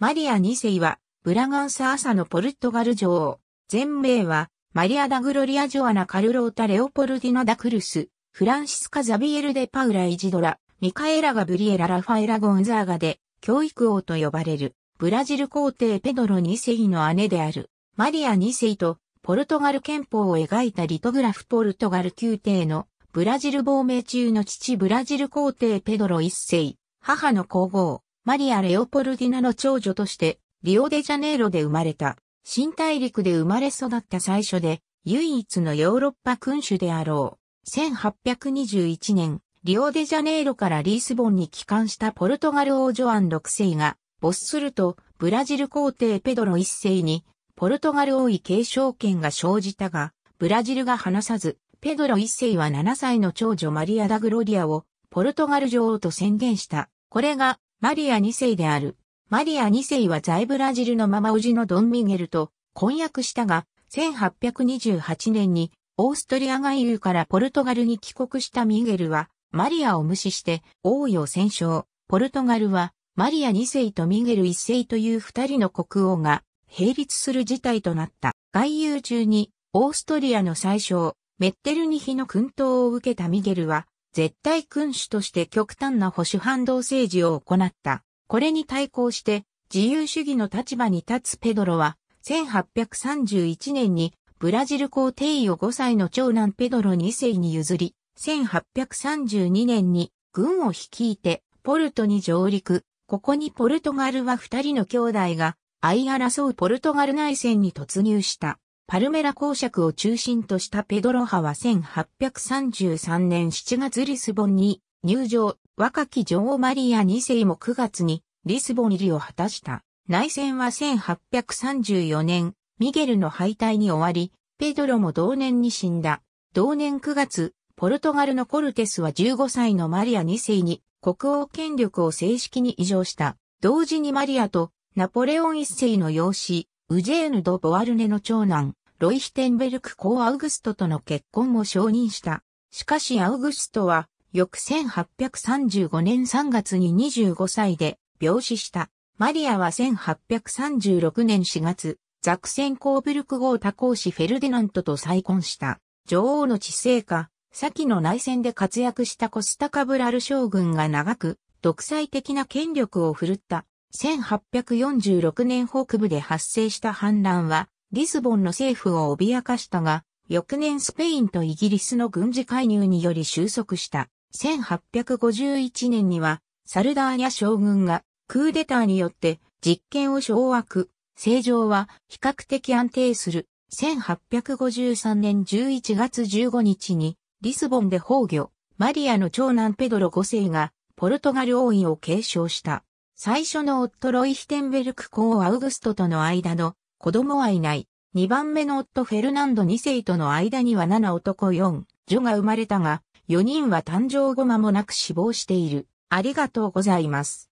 マリア2世は、ブラガンサ朝のポルトガル女王。全名は、マリア・ダ・グロリア・ジョアナ・カルロータ・レオポルディナ・ダ・クルス、フランシスカ・ザビエル・デ・パウラ・イジドラ、ミカエラ・ガブリエラ・ラファエラ・ゴンザーガで、教育王と呼ばれる、ブラジル皇帝ペドロ2世の姉である、マリア2世と、ポルトガル憲法を描いたリトグラフポルトガル宮廷の、ブラジル亡命中の父ブラジル皇帝ペドロ1世、母の皇后、マリア・レオポルディナの長女として、リオデジャネイロで生まれた、新大陸で生まれ育った最初で、唯一のヨーロッパ君主であろう。1821年、リオデジャネイロからリースボンに帰還したポルトガル王ジョアン6世が、没すると、ブラジル皇帝ペドロ1世に、ポルトガル王位継承権が生じたが、ブラジルが離さず、ペドロ1世は7歳の長女マリア・ダ・グロリアを、ポルトガル女王と宣言した。これがマリア2世である。マリア2世は在ブラジルのママおじのドン・ミゲルと婚約したが、1828年にオーストリア外遊からポルトガルに帰国したミゲルは、マリアを無視して王位を戦勝。ポルトガルは、マリア2世とミゲル1世という2人の国王が並立する事態となった。外遊中に、オーストリアの最小、メッテルニヒの薫陶を受けたミゲルは、絶対君主として極端な保守反動政治を行った。これに対抗して、自由主義の立場に立つペドロは、1831年にブラジル皇帝位を5歳の長男ペドロ2世に譲り、1832年に軍を率いてポルトに上陸。ここにポルトガルは2人の兄弟が相争うポルトガル内戦に突入した。パルメラ公爵を中心としたペドロ派は1833年7月リスボンに入場、若き女王マリア2世も9月にリスボン入りを果たした。内戦は1834年、ミゲルの敗退に終わり、ペドロも同年に死んだ。同年9月、ポルトガルのコルテスは15歳のマリア2世に国王権力を正式に移譲した。同時にマリアとナポレオン1世の養子、ウジェーヌ・ド・ボワルネの長男、ロイヒテンベルク公アウグストとの結婚を承認した。しかしアウグストは、翌1835年3月に25歳で病死した。マリアは1836年4月、ザクセンコーブルク号多公子フェルデナントと再婚した。女王の治世下、先の内戦で活躍したコスタカブラル将軍が長く、独裁的な権力を振るった。1846年北部で発生した反乱は、リスボンの政府を脅かしたが、翌年スペインとイギリスの軍事介入により収束した。1851年には、サルダーニャ将軍がクーデターによって実権を掌握、政情は比較的安定する。1853年11月15日にリスボンで崩御、マリアの長男ペドロ5世がポルトガル王位を継承した。最初の夫ロイヒテンベルク公アウグストとの間の子供はいない。2番目の夫フェルナンド2世との間には7男4女が生まれたが、4人は誕生後間もなく死亡している。ありがとうございます。